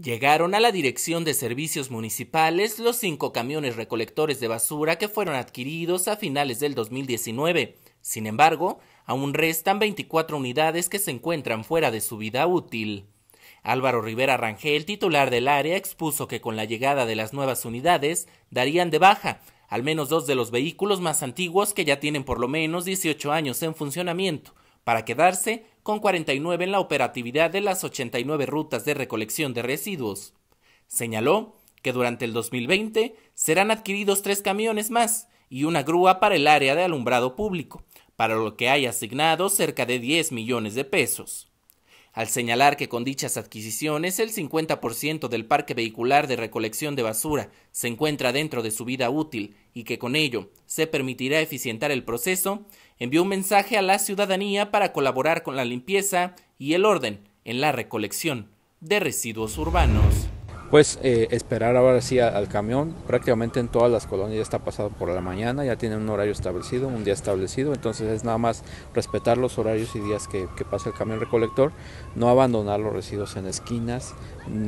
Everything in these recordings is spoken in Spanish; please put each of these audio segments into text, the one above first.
Llegaron a la Dirección de Servicios Municipales los cinco camiones recolectores de basura que fueron adquiridos a finales del 2019. Sin embargo, aún restan 24 unidades que se encuentran fuera de su vida útil. Álvaro Rivera Rangel, titular del área, expuso que con la llegada de las nuevas unidades darían de baja al menos dos de los vehículos más antiguos que ya tienen por lo menos 18 años en funcionamiento, para quedarse con 49 en la operatividad de las 89 rutas de recolección de residuos. Señaló que durante el 2020 serán adquiridos tres camiones más y una grúa para el área de alumbrado público, para lo que hay asignado cerca de 10 millones de pesos al señalar que con dichas adquisiciones el 50% del parque vehicular de recolección de basura se encuentra dentro de su vida útil y que con ello se permitirá eficientar el proceso, envió un mensaje a la ciudadanía para colaborar con la limpieza y el orden en la recolección de residuos urbanos pues eh, esperar ahora sí al, camión. Prácticamente en todas las colonias ya está pasado por la mañana, ya tiene un horario establecido, un día establecido, entonces es nada más respetar los horarios y días que, pasa el camión recolector, no abandonar los residuos en esquinas.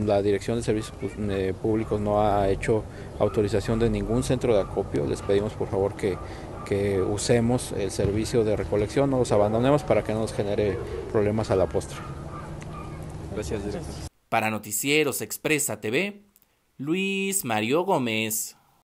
La Dirección de Servicios eh, Públicos no ha hecho autorización de ningún centro de acopio, les pedimos por favor que usemos el servicio de recolección, no los abandonemos para que no nos genere problemas a la postre. Gracias, para Noticieros Expresa TV, Luis Mario Gómez.